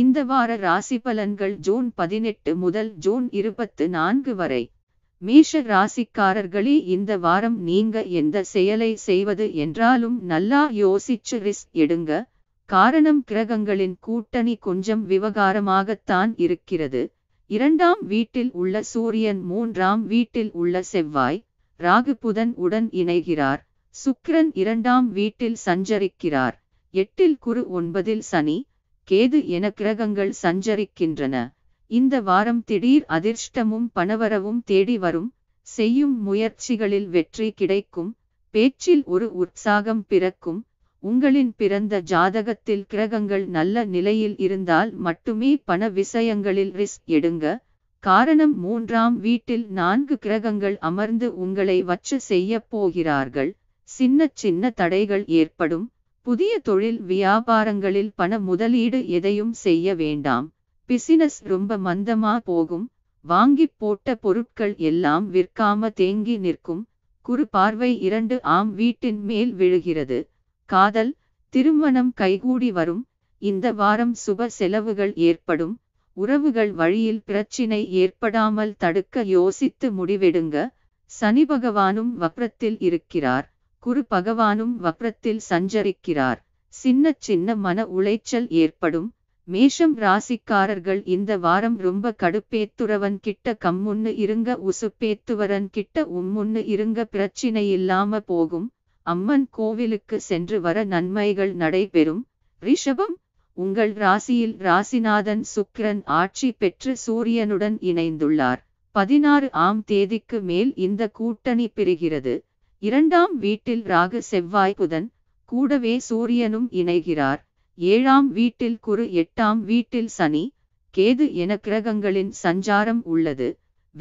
இந்த வார ராசி பலன்கள் ஜூன் பதினெட்டு முதல் ஜூன் இருபத்து நான்கு வரை மேஷ ராசிக்காரர்களே இந்த வாரம் நீங்க எந்த செயலை செய்வது என்றாலும் நல்லா யோசிச்சு ரிஸ்க் எடுங்க காரணம் கிரகங்களின் கூட்டணி கொஞ்சம் விவகாரமாகத்தான் இருக்கிறது இரண்டாம் வீட்டில் உள்ள சூரியன் மூன்றாம் வீட்டில் உள்ள செவ்வாய் ராகு புதன் உடன் இணைகிறார் சுக்கிரன் இரண்டாம் வீட்டில் சஞ்சரிக்கிறார் எட்டில் குரு ஒன்பதில் சனி கேது என கிரகங்கள் சஞ்சரிக்கின்றன இந்த வாரம் திடீர் அதிர்ஷ்டமும் பணவரவும் தேடி வரும் செய்யும் முயற்சிகளில் வெற்றி கிடைக்கும் பேச்சில் ஒரு உற்சாகம் பிறக்கும் உங்களின் பிறந்த ஜாதகத்தில் கிரகங்கள் நல்ல நிலையில் இருந்தால் மட்டுமே பண விஷயங்களில் ரிஸ்க் எடுங்க காரணம் மூன்றாம் வீட்டில் நான்கு கிரகங்கள் அமர்ந்து உங்களை வச்சு செய்யப் போகிறார்கள் சின்ன சின்ன தடைகள் ஏற்படும் புதிய தொழில் வியாபாரங்களில் பண முதலீடு எதையும் செய்ய வேண்டாம் பிசினஸ் ரொம்ப மந்தமா போகும் வாங்கி போட்ட பொருட்கள் எல்லாம் விற்காம தேங்கி நிற்கும் குறு பார்வை இரண்டு ஆம் வீட்டின் மேல் விழுகிறது காதல் திருமணம் கைகூடி வரும் இந்த வாரம் சுப செலவுகள் ஏற்படும் உறவுகள் வழியில் பிரச்சினை ஏற்படாமல் தடுக்க யோசித்து முடிவெடுங்க சனி பகவானும் வக்ரத்தில் இருக்கிறார் குரு பகவானும் வக்ரத்தில் சஞ்சரிக்கிறார் சின்ன சின்ன மன உளைச்சல் ஏற்படும் மேஷம் ராசிக்காரர்கள் இந்த வாரம் ரொம்ப கடுப்பேத்துறவன் கிட்ட கம்முன்னு இருங்க உசுப்பேத்துவரன் கிட்ட உம்முன்னு இருங்க பிரச்சினை இல்லாம போகும் அம்மன் கோவிலுக்கு சென்று வர நன்மைகள் நடைபெறும் ரிஷபம் உங்கள் ராசியில் ராசிநாதன் சுக்கிரன் ஆட்சி பெற்று சூரியனுடன் இணைந்துள்ளார் பதினாறு ஆம் தேதிக்கு மேல் இந்த கூட்டணி பிரிகிறது இரண்டாம் வீட்டில் ராகு செவ்வாய் புதன் கூடவே சூரியனும் இணைகிறார் ஏழாம் வீட்டில் குரு எட்டாம் வீட்டில் சனி கேது என கிரகங்களின் சஞ்சாரம் உள்ளது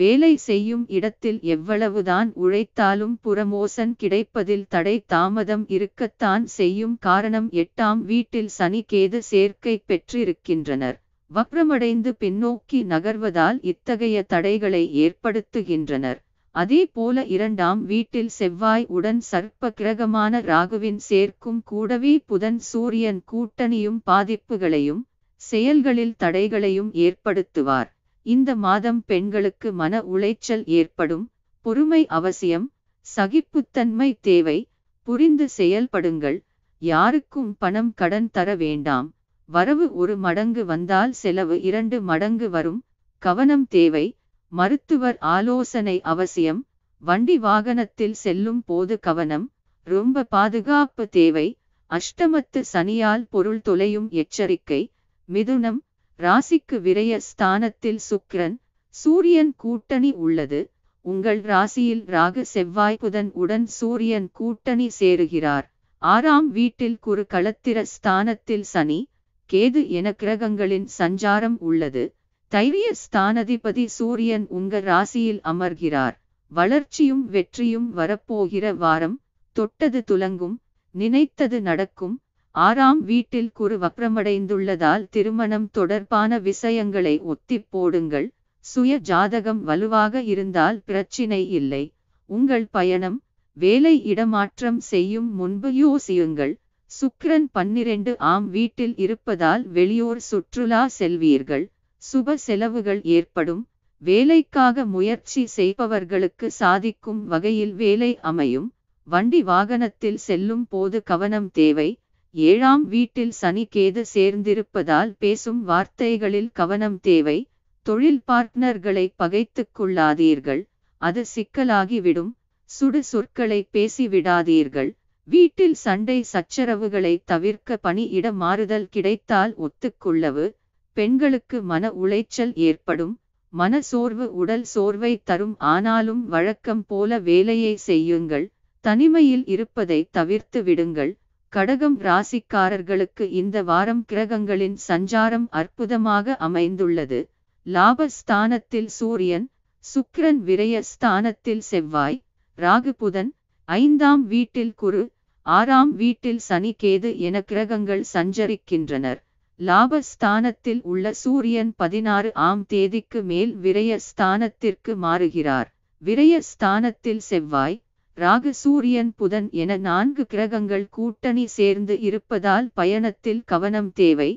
வேலை செய்யும் இடத்தில் எவ்வளவுதான் உழைத்தாலும் புறமோசன் கிடைப்பதில் தடை தாமதம் இருக்கத்தான் செய்யும் காரணம் எட்டாம் வீட்டில் சனி கேது சேர்க்கை பெற்றிருக்கின்றனர் வக்ரமடைந்து பின்னோக்கி நகர்வதால் இத்தகைய தடைகளை ஏற்படுத்துகின்றனர் அதே போல இரண்டாம் வீட்டில் செவ்வாய் உடன் சர்ப்ப கிரகமான ராகுவின் சேர்க்கும் கூடவே புதன் சூரியன் கூட்டணியும் பாதிப்புகளையும் செயல்களில் தடைகளையும் ஏற்படுத்துவார் இந்த மாதம் பெண்களுக்கு மன உளைச்சல் ஏற்படும் பொறுமை அவசியம் சகிப்புத்தன்மை தேவை புரிந்து செயல்படுங்கள் யாருக்கும் பணம் கடன் தர வேண்டாம் வரவு ஒரு மடங்கு வந்தால் செலவு இரண்டு மடங்கு வரும் கவனம் தேவை மருத்துவர் ஆலோசனை அவசியம் வண்டி வாகனத்தில் செல்லும் போது கவனம் ரொம்ப பாதுகாப்பு தேவை அஷ்டமத்து சனியால் பொருள் தொலையும் எச்சரிக்கை மிதுனம் ராசிக்கு விரைய ஸ்தானத்தில் சுக்கிரன் சூரியன் கூட்டணி உள்ளது உங்கள் ராசியில் ராகு செவ்வாய் புதன் உடன் சூரியன் கூட்டணி சேருகிறார் ஆறாம் வீட்டில் குறு களத்திர ஸ்தானத்தில் சனி கேது என கிரகங்களின் சஞ்சாரம் உள்ளது தைரிய ஸ்தானதிபதி சூரியன் உங்க ராசியில் அமர்கிறார் வளர்ச்சியும் வெற்றியும் வரப்போகிற வாரம் தொட்டது துலங்கும் நினைத்தது நடக்கும் ஆறாம் வீட்டில் குறு வப்ரமடைந்துள்ளதால் திருமணம் தொடர்பான விஷயங்களை ஒத்தி போடுங்கள் சுய ஜாதகம் வலுவாக இருந்தால் பிரச்சினை இல்லை உங்கள் பயணம் வேலை இடமாற்றம் செய்யும் முன்பு யோசியுங்கள் சுக்ரன் பன்னிரண்டு ஆம் வீட்டில் இருப்பதால் வெளியூர் சுற்றுலா செல்வீர்கள் சுப செலவுகள் ஏற்படும் வேலைக்காக முயற்சி செய்பவர்களுக்கு சாதிக்கும் வகையில் வேலை அமையும் வண்டி வாகனத்தில் செல்லும் போது கவனம் தேவை ஏழாம் வீட்டில் சனிக்கேது சேர்ந்திருப்பதால் பேசும் வார்த்தைகளில் கவனம் தேவை தொழில் பார்ட்னர்களை பகைத்து கொள்ளாதீர்கள் அது சிக்கலாகிவிடும் சுடு சொற்களை பேசிவிடாதீர்கள் வீட்டில் சண்டை சச்சரவுகளை தவிர்க்க பணியிட மாறுதல் கிடைத்தால் ஒத்துக்கொள்ளவு பெண்களுக்கு மன உளைச்சல் ஏற்படும் மன சோர்வு உடல் சோர்வை தரும் ஆனாலும் வழக்கம் போல வேலையை செய்யுங்கள் தனிமையில் இருப்பதை தவிர்த்து விடுங்கள் கடகம் ராசிக்காரர்களுக்கு இந்த வாரம் கிரகங்களின் சஞ்சாரம் அற்புதமாக அமைந்துள்ளது லாபஸ்தானத்தில் சூரியன் சுக்கிரன் விரய ஸ்தானத்தில் செவ்வாய் ராகு புதன் ஐந்தாம் வீட்டில் குரு ஆறாம் வீட்டில் சனிகேது என கிரகங்கள் சஞ்சரிக்கின்றனர் லாபஸ்தானத்தில் உள்ள சூரியன் பதினாறு ஆம் தேதிக்கு மேல் விரய ஸ்தானத்திற்கு மாறுகிறார் விரய ஸ்தானத்தில் செவ்வாய் ராகு சூரியன் புதன் என நான்கு கிரகங்கள் கூட்டணி சேர்ந்து இருப்பதால் பயணத்தில் கவனம் தேவை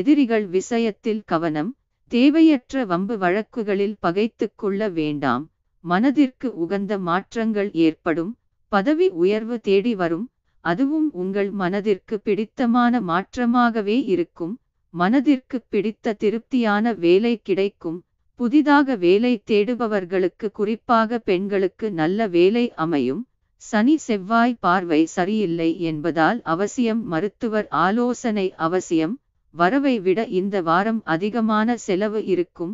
எதிரிகள் விஷயத்தில் கவனம் தேவையற்ற வம்பு வழக்குகளில் பகைத்து கொள்ள வேண்டாம் மனதிற்கு உகந்த மாற்றங்கள் ஏற்படும் பதவி உயர்வு தேடி வரும் அதுவும் உங்கள் மனதிற்கு பிடித்தமான மாற்றமாகவே இருக்கும் மனதிற்கு பிடித்த திருப்தியான வேலை கிடைக்கும் புதிதாக வேலை தேடுபவர்களுக்கு குறிப்பாக பெண்களுக்கு நல்ல வேலை அமையும் சனி செவ்வாய் பார்வை சரியில்லை என்பதால் அவசியம் மருத்துவர் ஆலோசனை அவசியம் வரவை விட இந்த வாரம் அதிகமான செலவு இருக்கும்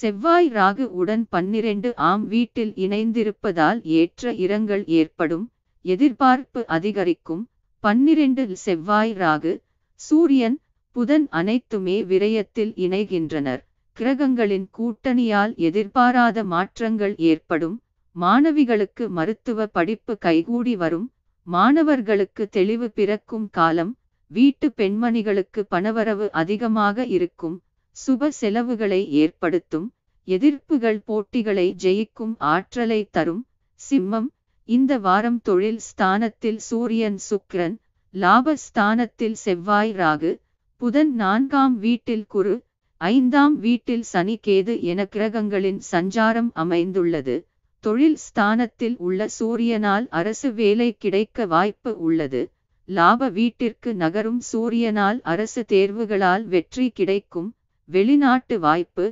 செவ்வாய் ராகு உடன் பன்னிரண்டு ஆம் வீட்டில் இணைந்திருப்பதால் ஏற்ற இரங்கல் ஏற்படும் எதிர்பார்ப்பு அதிகரிக்கும் பன்னிரண்டு செவ்வாய் ராகு சூரியன் புதன் அனைத்துமே விரயத்தில் இணைகின்றனர் கிரகங்களின் கூட்டணியால் எதிர்பாராத மாற்றங்கள் ஏற்படும் மாணவிகளுக்கு மருத்துவ படிப்பு கைகூடி வரும் மாணவர்களுக்கு தெளிவு பிறக்கும் காலம் வீட்டு பெண்மணிகளுக்கு பணவரவு அதிகமாக இருக்கும் சுப செலவுகளை ஏற்படுத்தும் எதிர்ப்புகள் போட்டிகளை ஜெயிக்கும் ஆற்றலை தரும் சிம்மம் இந்த வாரம் தொழில் ஸ்தானத்தில் சூரியன் சுக்ரன் லாபஸ்தானத்தில் செவ்வாய் ராகு புதன் நான்காம் வீட்டில் குரு ஐந்தாம் வீட்டில் சனி கேது என கிரகங்களின் சஞ்சாரம் அமைந்துள்ளது தொழில் ஸ்தானத்தில் உள்ள சூரியனால் அரசு வேலை கிடைக்க வாய்ப்பு உள்ளது லாப வீட்டிற்கு நகரும் சூரியனால் அரசு தேர்வுகளால் வெற்றி கிடைக்கும் வெளிநாட்டு வாய்ப்பு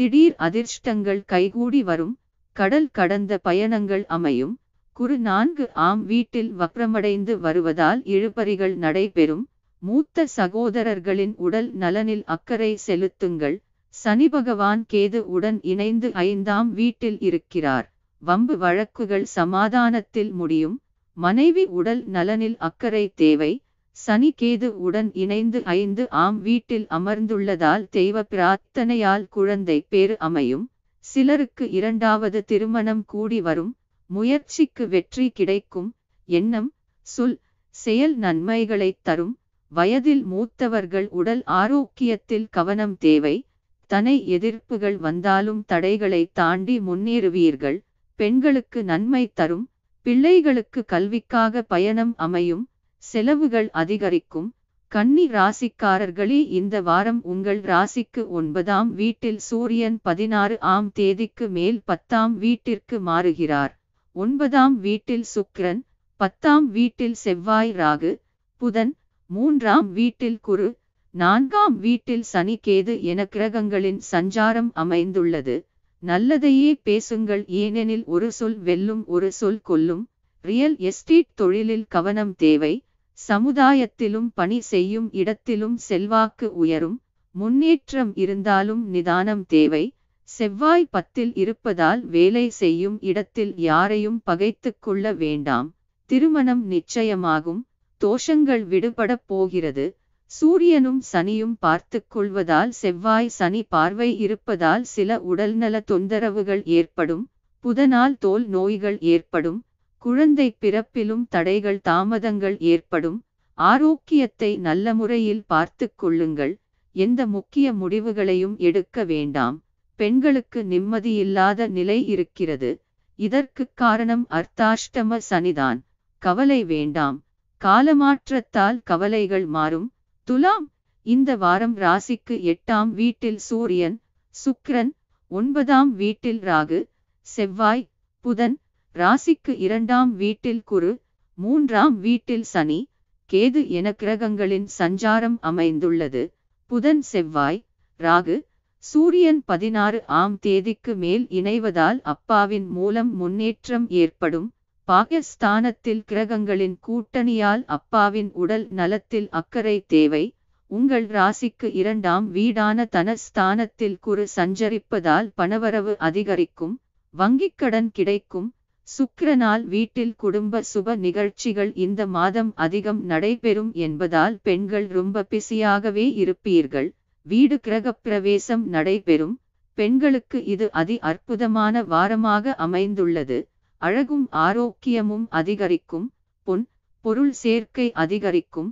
திடீர் அதிர்ஷ்டங்கள் கைகூடி வரும் கடல் கடந்த பயணங்கள் அமையும் குறு நான்கு ஆம் வீட்டில் வக்ரமடைந்து வருவதால் இழுபறிகள் நடைபெறும் மூத்த சகோதரர்களின் உடல் நலனில் அக்கறை செலுத்துங்கள் சனி பகவான் கேது உடன் இணைந்து ஐந்தாம் வீட்டில் இருக்கிறார் வம்பு வழக்குகள் சமாதானத்தில் முடியும் மனைவி உடல் நலனில் அக்கறை தேவை சனி கேது உடன் இணைந்து ஐந்து ஆம் வீட்டில் அமர்ந்துள்ளதால் தெய்வ பிரார்த்தனையால் குழந்தை பேறு அமையும் சிலருக்கு இரண்டாவது திருமணம் கூடி வரும் முயற்சிக்கு வெற்றி கிடைக்கும் எண்ணம் சொல் செயல் நன்மைகளை தரும் வயதில் மூத்தவர்கள் உடல் ஆரோக்கியத்தில் கவனம் தேவை தனை எதிர்ப்புகள் வந்தாலும் தடைகளை தாண்டி முன்னேறுவீர்கள் பெண்களுக்கு நன்மை தரும் பிள்ளைகளுக்கு கல்விக்காக பயணம் அமையும் செலவுகள் அதிகரிக்கும் கன்னி ராசிக்காரர்களே இந்த வாரம் உங்கள் ராசிக்கு ஒன்பதாம் வீட்டில் சூரியன் பதினாறு ஆம் தேதிக்கு மேல் பத்தாம் வீட்டிற்கு மாறுகிறார் ஒன்பதாம் வீட்டில் சுக்கிரன் பத்தாம் வீட்டில் செவ்வாய் ராகு புதன் மூன்றாம் வீட்டில் குரு நான்காம் வீட்டில் சனி கேது என கிரகங்களின் சஞ்சாரம் அமைந்துள்ளது நல்லதையே பேசுங்கள் ஏனெனில் ஒரு சொல் வெல்லும் ஒரு சொல் கொல்லும் ரியல் எஸ்டேட் தொழிலில் கவனம் தேவை சமுதாயத்திலும் பணி செய்யும் இடத்திலும் செல்வாக்கு உயரும் முன்னேற்றம் இருந்தாலும் நிதானம் தேவை செவ்வாய் பத்தில் இருப்பதால் வேலை செய்யும் இடத்தில் யாரையும் பகைத்து கொள்ள வேண்டாம் திருமணம் நிச்சயமாகும் தோஷங்கள் விடுபடப் போகிறது சூரியனும் சனியும் பார்த்து கொள்வதால் செவ்வாய் சனி பார்வை இருப்பதால் சில உடல்நல தொந்தரவுகள் ஏற்படும் புதனால் தோல் நோய்கள் ஏற்படும் குழந்தை பிறப்பிலும் தடைகள் தாமதங்கள் ஏற்படும் ஆரோக்கியத்தை நல்ல முறையில் பார்த்து கொள்ளுங்கள் எந்த முக்கிய முடிவுகளையும் எடுக்க வேண்டாம் பெண்களுக்கு நிம்மதியில்லாத நிலை இருக்கிறது இதற்கு காரணம் அர்த்தாஷ்டம சனிதான் கவலை வேண்டாம் காலமாற்றத்தால் கவலைகள் மாறும் துலாம் இந்த வாரம் ராசிக்கு எட்டாம் வீட்டில் சூரியன் சுக்கிரன் ஒன்பதாம் வீட்டில் ராகு செவ்வாய் புதன் ராசிக்கு இரண்டாம் வீட்டில் குரு மூன்றாம் வீட்டில் சனி கேது என கிரகங்களின் சஞ்சாரம் அமைந்துள்ளது புதன் செவ்வாய் ராகு சூரியன் பதினாறு ஆம் தேதிக்கு மேல் இணைவதால் அப்பாவின் மூலம் முன்னேற்றம் ஏற்படும் பாகிஸ்தானத்தில் கிரகங்களின் கூட்டணியால் அப்பாவின் உடல் நலத்தில் அக்கறை தேவை உங்கள் ராசிக்கு இரண்டாம் வீடான தனஸ்தானத்தில் குறு சஞ்சரிப்பதால் பணவரவு அதிகரிக்கும் வங்கிக் கடன் கிடைக்கும் சுக்கிரனால் வீட்டில் குடும்ப சுப நிகழ்ச்சிகள் இந்த மாதம் அதிகம் நடைபெறும் என்பதால் பெண்கள் ரொம்ப பிஸியாகவே இருப்பீர்கள் வீடு கிரகப்பிரவேசம் நடைபெறும் பெண்களுக்கு இது அதி அற்புதமான வாரமாக அமைந்துள்ளது அழகும் ஆரோக்கியமும் அதிகரிக்கும் பொன் பொருள் சேர்க்கை அதிகரிக்கும்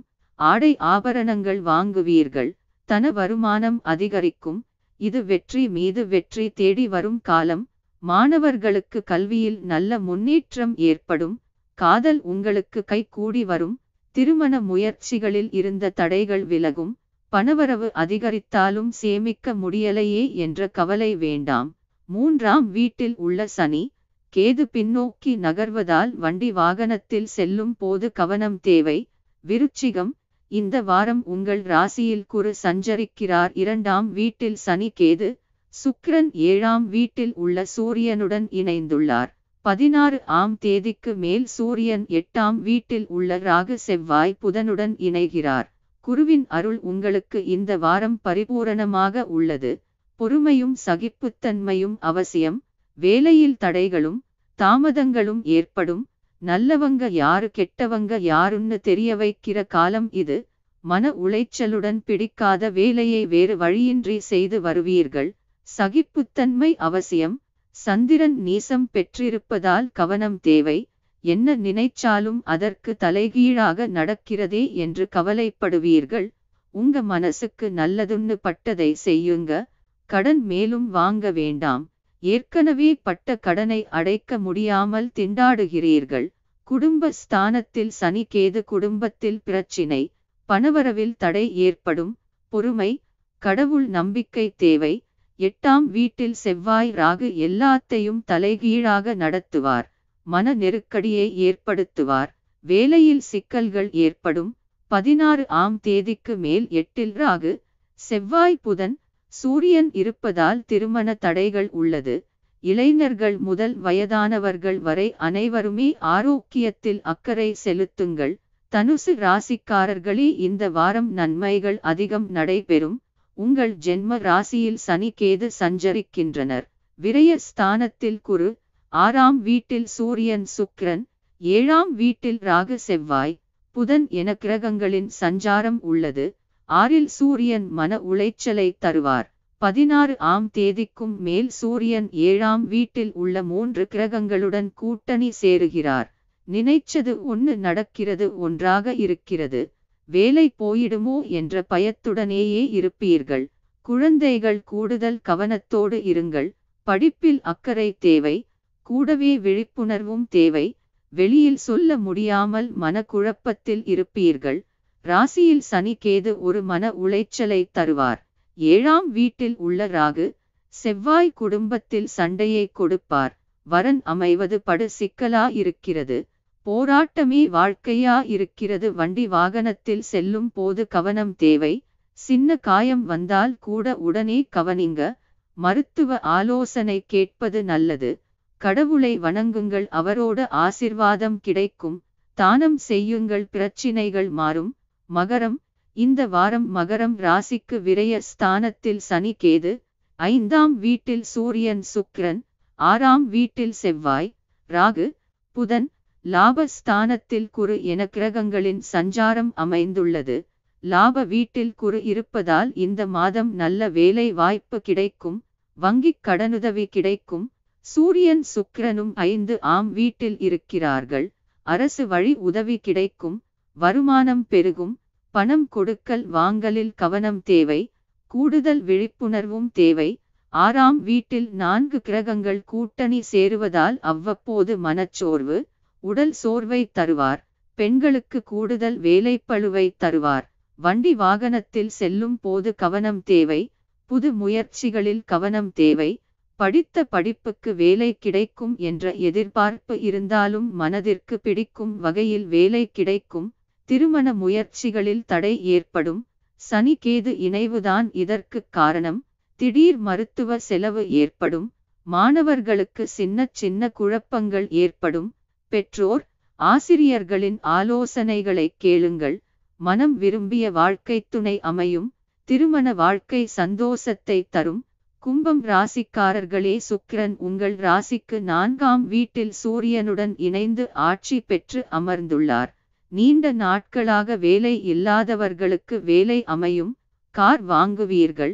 ஆடை ஆபரணங்கள் வாங்குவீர்கள் தன வருமானம் அதிகரிக்கும் இது வெற்றி மீது வெற்றி தேடி வரும் காலம் மாணவர்களுக்கு கல்வியில் நல்ல முன்னேற்றம் ஏற்படும் காதல் உங்களுக்கு கை கூடி வரும் திருமண முயற்சிகளில் இருந்த தடைகள் விலகும் பணவரவு அதிகரித்தாலும் சேமிக்க முடியலையே என்ற கவலை வேண்டாம் மூன்றாம் வீட்டில் உள்ள சனி கேது பின்னோக்கி நகர்வதால் வண்டி வாகனத்தில் செல்லும் போது கவனம் தேவை விருச்சிகம் இந்த வாரம் உங்கள் ராசியில் குரு சஞ்சரிக்கிறார் இரண்டாம் வீட்டில் சனி கேது சுக்கிரன் ஏழாம் வீட்டில் உள்ள சூரியனுடன் இணைந்துள்ளார் பதினாறு ஆம் தேதிக்கு மேல் சூரியன் எட்டாம் வீட்டில் உள்ள ராகு செவ்வாய் புதனுடன் இணைகிறார் குருவின் அருள் உங்களுக்கு இந்த வாரம் பரிபூரணமாக உள்ளது பொறுமையும் சகிப்புத்தன்மையும் அவசியம் வேலையில் தடைகளும் தாமதங்களும் ஏற்படும் நல்லவங்க யாரு கெட்டவங்க யாருன்னு தெரிய வைக்கிற காலம் இது மன உளைச்சலுடன் பிடிக்காத வேலையை வேறு வழியின்றி செய்து வருவீர்கள் சகிப்புத்தன்மை அவசியம் சந்திரன் நீசம் பெற்றிருப்பதால் கவனம் தேவை என்ன நினைச்சாலும் அதற்கு தலைகீழாக நடக்கிறதே என்று கவலைப்படுவீர்கள் உங்க மனசுக்கு நல்லதுன்னு பட்டதை செய்யுங்க கடன் மேலும் வாங்க வேண்டாம் ஏற்கனவே பட்ட கடனை அடைக்க முடியாமல் திண்டாடுகிறீர்கள் குடும்ப ஸ்தானத்தில் சனி கேது குடும்பத்தில் பிரச்சினை பணவரவில் தடை ஏற்படும் பொறுமை கடவுள் நம்பிக்கை தேவை எட்டாம் வீட்டில் செவ்வாய் ராகு எல்லாத்தையும் தலைகீழாக நடத்துவார் மன நெருக்கடியை ஏற்படுத்துவார் வேலையில் சிக்கல்கள் ஏற்படும் பதினாறு ஆம் தேதிக்கு மேல் எட்டில் ராகு செவ்வாய் புதன் சூரியன் இருப்பதால் திருமண தடைகள் உள்ளது இளைஞர்கள் முதல் வயதானவர்கள் வரை அனைவருமே ஆரோக்கியத்தில் அக்கறை செலுத்துங்கள் தனுசு ராசிக்காரர்களே இந்த வாரம் நன்மைகள் அதிகம் நடைபெறும் உங்கள் ஜென்ம ராசியில் கேது சஞ்சரிக்கின்றனர் விரய ஸ்தானத்தில் குரு ஆறாம் வீட்டில் சூரியன் சுக்ரன் ஏழாம் வீட்டில் ராகு செவ்வாய் புதன் என கிரகங்களின் சஞ்சாரம் உள்ளது ஆறில் சூரியன் மன உளைச்சலை தருவார் பதினாறு ஆம் தேதிக்கும் மேல் சூரியன் ஏழாம் வீட்டில் உள்ள மூன்று கிரகங்களுடன் கூட்டணி சேருகிறார் நினைச்சது ஒன்று நடக்கிறது ஒன்றாக இருக்கிறது வேலை போயிடுமோ என்ற பயத்துடனேயே இருப்பீர்கள் குழந்தைகள் கூடுதல் கவனத்தோடு இருங்கள் படிப்பில் அக்கறை தேவை கூடவே விழிப்புணர்வும் தேவை வெளியில் சொல்ல முடியாமல் மனக்குழப்பத்தில் இருப்பீர்கள் ராசியில் சனி கேது ஒரு மன உளைச்சலை தருவார் ஏழாம் வீட்டில் உள்ள ராகு செவ்வாய் குடும்பத்தில் சண்டையை கொடுப்பார் வரன் அமைவது படு சிக்கலா இருக்கிறது போராட்டமே வாழ்க்கையா இருக்கிறது வண்டி வாகனத்தில் செல்லும் போது கவனம் தேவை சின்ன காயம் வந்தால் கூட உடனே கவனிங்க மருத்துவ ஆலோசனை கேட்பது நல்லது கடவுளை வணங்குங்கள் அவரோட ஆசிர்வாதம் கிடைக்கும் தானம் செய்யுங்கள் பிரச்சினைகள் மாறும் மகரம் இந்த வாரம் மகரம் ராசிக்கு விரய ஸ்தானத்தில் சனி கேது ஐந்தாம் வீட்டில் சூரியன் சுக்கிரன் ஆறாம் வீட்டில் செவ்வாய் ராகு புதன் லாப ஸ்தானத்தில் குறு என கிரகங்களின் சஞ்சாரம் அமைந்துள்ளது லாப வீட்டில் குறு இருப்பதால் இந்த மாதம் நல்ல வேலை வாய்ப்பு கிடைக்கும் வங்கிக் கடனுதவி கிடைக்கும் சூரியன் சுக்கிரனும் ஐந்து ஆம் வீட்டில் இருக்கிறார்கள் அரசு வழி உதவி கிடைக்கும் வருமானம் பெருகும் பணம் கொடுக்கல் வாங்கலில் கவனம் தேவை கூடுதல் விழிப்புணர்வும் தேவை ஆறாம் வீட்டில் நான்கு கிரகங்கள் கூட்டணி சேருவதால் அவ்வப்போது மனச்சோர்வு உடல் சோர்வை தருவார் பெண்களுக்கு கூடுதல் வேலைப்பழுவை தருவார் வண்டி வாகனத்தில் செல்லும் போது கவனம் தேவை புது முயற்சிகளில் கவனம் தேவை படித்த படிப்புக்கு வேலை கிடைக்கும் என்ற எதிர்பார்ப்பு இருந்தாலும் மனதிற்கு பிடிக்கும் வகையில் வேலை கிடைக்கும் திருமண முயற்சிகளில் தடை ஏற்படும் சனிகேது இணைவுதான் இதற்கு காரணம் திடீர் மருத்துவ செலவு ஏற்படும் மாணவர்களுக்கு சின்ன சின்ன குழப்பங்கள் ஏற்படும் பெற்றோர் ஆசிரியர்களின் ஆலோசனைகளை கேளுங்கள் மனம் விரும்பிய வாழ்க்கை துணை அமையும் திருமண வாழ்க்கை சந்தோஷத்தை தரும் கும்பம் ராசிக்காரர்களே சுக்கிரன் உங்கள் ராசிக்கு நான்காம் வீட்டில் சூரியனுடன் இணைந்து ஆட்சி பெற்று அமர்ந்துள்ளார் நீண்ட நாட்களாக வேலை இல்லாதவர்களுக்கு வேலை அமையும் கார் வாங்குவீர்கள்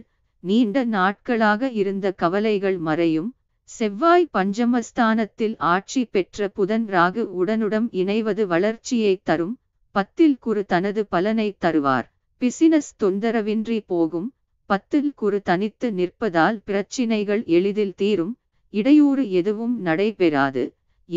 நீண்ட நாட்களாக இருந்த கவலைகள் மறையும் செவ்வாய் பஞ்சமஸ்தானத்தில் ஆட்சி பெற்ற புதன் ராகு உடனுடன் இணைவது வளர்ச்சியை தரும் பத்தில் குரு தனது பலனை தருவார் பிசினஸ் தொந்தரவின்றி போகும் பத்தில் குரு தனித்து நிற்பதால் பிரச்சினைகள் எளிதில் தீரும் இடையூறு எதுவும் நடைபெறாது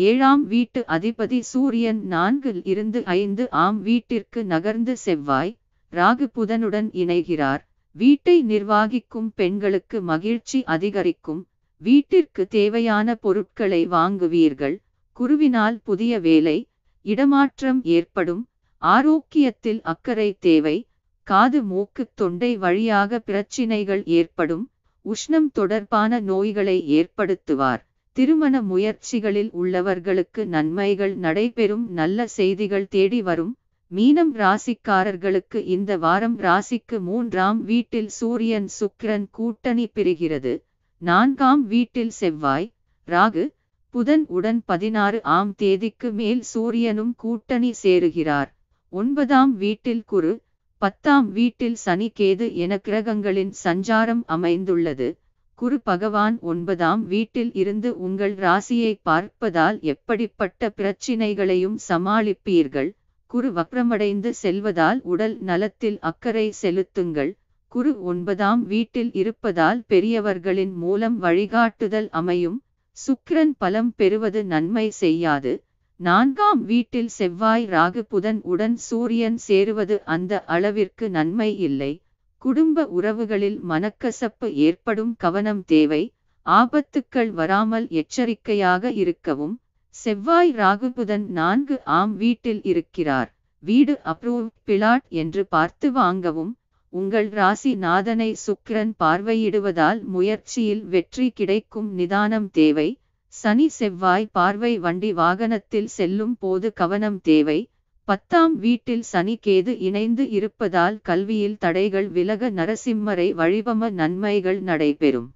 ஏழாம் வீட்டு அதிபதி சூரியன் நான்கில் இருந்து ஐந்து ஆம் வீட்டிற்கு நகர்ந்து செவ்வாய் ராகு புதனுடன் இணைகிறார் வீட்டை நிர்வாகிக்கும் பெண்களுக்கு மகிழ்ச்சி அதிகரிக்கும் வீட்டிற்கு தேவையான பொருட்களை வாங்குவீர்கள் குருவினால் புதிய வேலை இடமாற்றம் ஏற்படும் ஆரோக்கியத்தில் அக்கறை தேவை காது மூக்கு தொண்டை வழியாக பிரச்சினைகள் ஏற்படும் உஷ்ணம் தொடர்பான நோய்களை ஏற்படுத்துவார் திருமண முயற்சிகளில் உள்ளவர்களுக்கு நன்மைகள் நடைபெறும் நல்ல செய்திகள் தேடி வரும் மீனம் ராசிக்காரர்களுக்கு இந்த வாரம் ராசிக்கு மூன்றாம் வீட்டில் சூரியன் சுக்கிரன் கூட்டணி பிரிகிறது நான்காம் வீட்டில் செவ்வாய் ராகு புதன் உடன் பதினாறு ஆம் தேதிக்கு மேல் சூரியனும் கூட்டணி சேருகிறார் ஒன்பதாம் வீட்டில் குரு பத்தாம் வீட்டில் சனி கேது என கிரகங்களின் சஞ்சாரம் அமைந்துள்ளது குரு பகவான் ஒன்பதாம் வீட்டில் இருந்து உங்கள் ராசியை பார்ப்பதால் எப்படிப்பட்ட பிரச்சினைகளையும் சமாளிப்பீர்கள் குரு வக்ரமடைந்து செல்வதால் உடல் நலத்தில் அக்கறை செலுத்துங்கள் குரு ஒன்பதாம் வீட்டில் இருப்பதால் பெரியவர்களின் மூலம் வழிகாட்டுதல் அமையும் சுக்கிரன் பலம் பெறுவது நன்மை செய்யாது நான்காம் வீட்டில் செவ்வாய் ராகு புதன் உடன் சூரியன் சேருவது அந்த அளவிற்கு நன்மை இல்லை குடும்ப உறவுகளில் மனக்கசப்பு ஏற்படும் கவனம் தேவை ஆபத்துக்கள் வராமல் எச்சரிக்கையாக இருக்கவும் செவ்வாய் ராகுபுதன் நான்கு ஆம் வீட்டில் இருக்கிறார் வீடு அப்ரூவ் பிளாட் என்று பார்த்து வாங்கவும் உங்கள் ராசி நாதனை சுக்கிரன் பார்வையிடுவதால் முயற்சியில் வெற்றி கிடைக்கும் நிதானம் தேவை சனி செவ்வாய் பார்வை வண்டி வாகனத்தில் செல்லும் போது கவனம் தேவை பத்தாம் வீட்டில் சனிக்கேது இணைந்து இருப்பதால் கல்வியில் தடைகள் விலக நரசிம்மரை வழிவம நன்மைகள் நடைபெறும்